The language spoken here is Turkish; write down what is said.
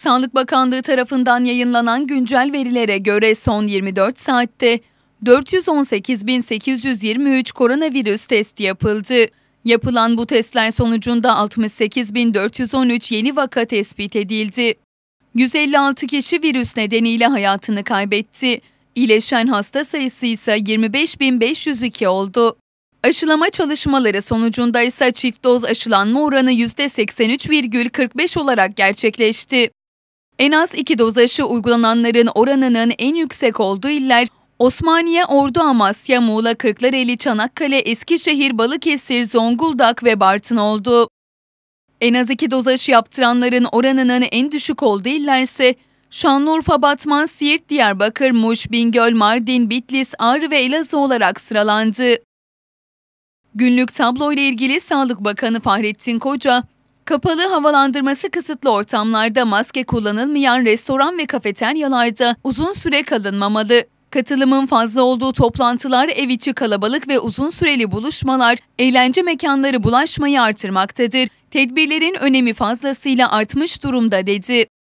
Sağlık Bakanlığı tarafından yayınlanan güncel verilere göre son 24 saatte 418.823 koronavirüs testi yapıldı. Yapılan bu testler sonucunda 68.413 yeni vaka tespit edildi. 156 kişi virüs nedeniyle hayatını kaybetti. İyileşen hasta sayısı ise 25.502 oldu. Aşılama çalışmaları sonucunda ise çift doz aşılanma oranı %83,45 olarak gerçekleşti. En az iki doz aşı uygulananların oranının en yüksek olduğu iller Osmaniye, Ordu, Amasya, Muğla, Kırklareli, Çanakkale, Eskişehir, Balıkesir, Zonguldak ve Bartın oldu. En az iki doz aşı yaptıranların oranının en düşük olduğu illerse: Şanlıurfa, Batman, Siirt, Diyarbakır, Muş, Bingöl, Mardin, Bitlis, Ağrı ve Elazığ olarak sıralandı. Günlük tablo ile ilgili Sağlık Bakanı Fahrettin Koca, Kapalı havalandırması kısıtlı ortamlarda maske kullanılmayan restoran ve kafeteryalarda uzun süre kalınmamalı. Katılımın fazla olduğu toplantılar, ev içi kalabalık ve uzun süreli buluşmalar, eğlence mekanları bulaşmayı artırmaktadır. Tedbirlerin önemi fazlasıyla artmış durumda dedi.